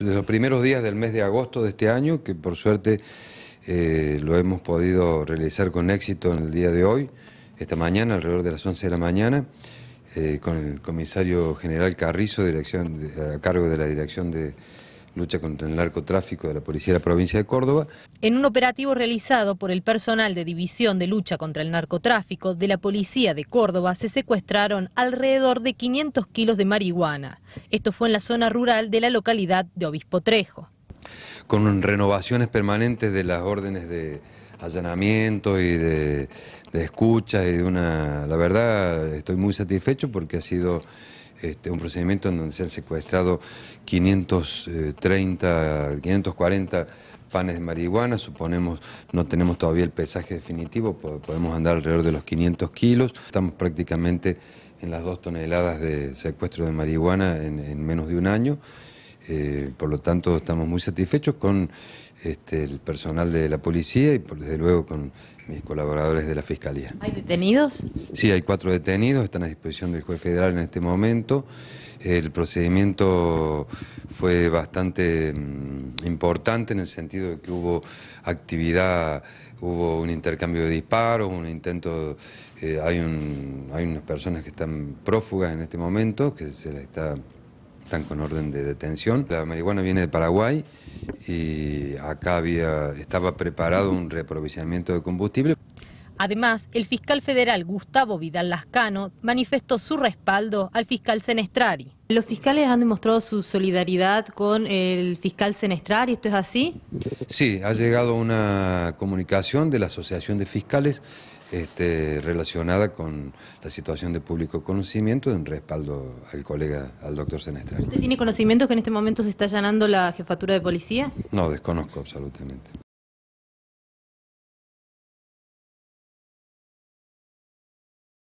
los primeros días del mes de agosto de este año, que por suerte eh, lo hemos podido realizar con éxito en el día de hoy, esta mañana, alrededor de las 11 de la mañana, eh, con el comisario general Carrizo, dirección a cargo de la Dirección de lucha contra el narcotráfico de la Policía de la Provincia de Córdoba. En un operativo realizado por el personal de División de Lucha contra el Narcotráfico de la Policía de Córdoba se secuestraron alrededor de 500 kilos de marihuana. Esto fue en la zona rural de la localidad de Obispo Trejo. Con renovaciones permanentes de las órdenes de allanamiento y de, escucha, escuchas y de una... La verdad, estoy muy satisfecho porque ha sido... Este, un procedimiento en donde se han secuestrado 530, 540 eh, panes de marihuana, suponemos no tenemos todavía el pesaje definitivo, podemos andar alrededor de los 500 kilos, estamos prácticamente en las dos toneladas de secuestro de marihuana en menos de un año. Eh, por lo tanto, estamos muy satisfechos con este, el personal de la policía y, desde luego, con mis colaboradores de la Fiscalía. ¿Hay detenidos? Sí, hay cuatro detenidos, están a disposición del juez federal en este momento. El procedimiento fue bastante mm, importante en el sentido de que hubo actividad, hubo un intercambio de disparos, un intento, eh, hay, hay unas personas que están prófugas en este momento, que se les está están con orden de detención. La marihuana viene de Paraguay y acá había, estaba preparado un reaprovisionamiento de combustible. Además, el fiscal federal Gustavo Vidal Lascano manifestó su respaldo al fiscal Senestrari. Los fiscales han demostrado su solidaridad con el fiscal Senestrari, ¿esto es así? Sí, ha llegado una comunicación de la Asociación de Fiscales este, relacionada con la situación de público conocimiento en respaldo al colega, al doctor Senestrari. ¿Usted tiene conocimiento que en este momento se está allanando la jefatura de policía? No, desconozco absolutamente.